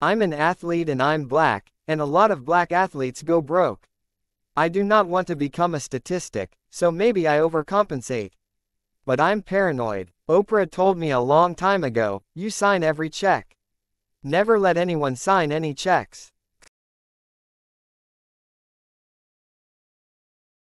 I'm an athlete and I'm black, and a lot of black athletes go broke. I do not want to become a statistic, so maybe I overcompensate. But I'm paranoid. Oprah told me a long time ago, you sign every check. Never let anyone sign any checks.